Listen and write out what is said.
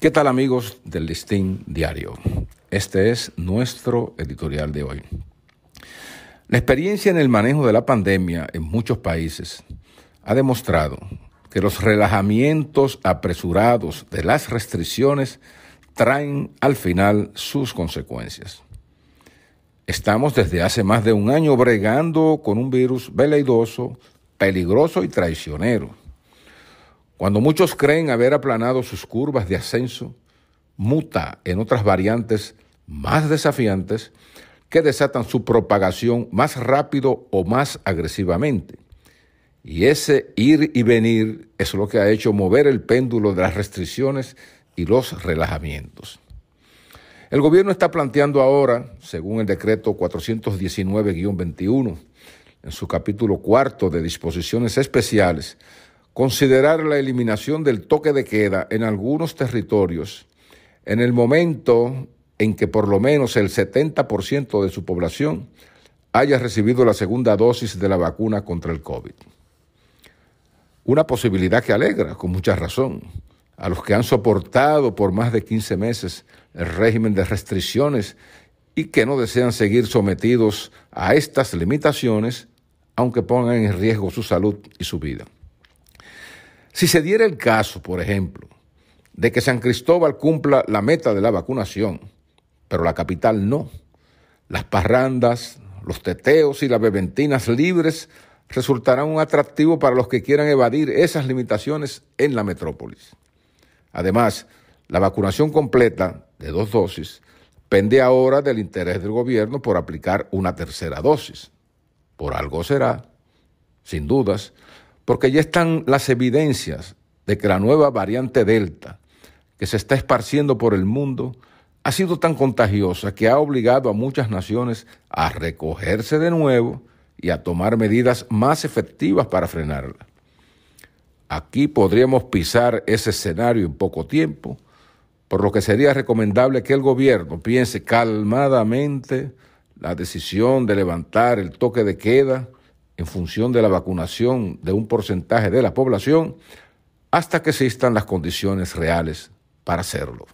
¿Qué tal amigos del Listín Diario? Este es nuestro editorial de hoy. La experiencia en el manejo de la pandemia en muchos países ha demostrado que los relajamientos apresurados de las restricciones traen al final sus consecuencias. Estamos desde hace más de un año bregando con un virus veleidoso, peligroso y traicionero cuando muchos creen haber aplanado sus curvas de ascenso, muta en otras variantes más desafiantes que desatan su propagación más rápido o más agresivamente. Y ese ir y venir es lo que ha hecho mover el péndulo de las restricciones y los relajamientos. El gobierno está planteando ahora, según el decreto 419-21, en su capítulo cuarto de disposiciones especiales, considerar la eliminación del toque de queda en algunos territorios en el momento en que por lo menos el 70% de su población haya recibido la segunda dosis de la vacuna contra el COVID. Una posibilidad que alegra, con mucha razón, a los que han soportado por más de 15 meses el régimen de restricciones y que no desean seguir sometidos a estas limitaciones, aunque pongan en riesgo su salud y su vida. Si se diera el caso, por ejemplo, de que San Cristóbal cumpla la meta de la vacunación, pero la capital no, las parrandas, los teteos y las beventinas libres resultarán un atractivo para los que quieran evadir esas limitaciones en la metrópolis. Además, la vacunación completa de dos dosis pende ahora del interés del gobierno por aplicar una tercera dosis. Por algo será, sin dudas, porque ya están las evidencias de que la nueva variante Delta, que se está esparciendo por el mundo, ha sido tan contagiosa que ha obligado a muchas naciones a recogerse de nuevo y a tomar medidas más efectivas para frenarla. Aquí podríamos pisar ese escenario en poco tiempo, por lo que sería recomendable que el gobierno piense calmadamente la decisión de levantar el toque de queda en función de la vacunación de un porcentaje de la población hasta que existan las condiciones reales para hacerlo.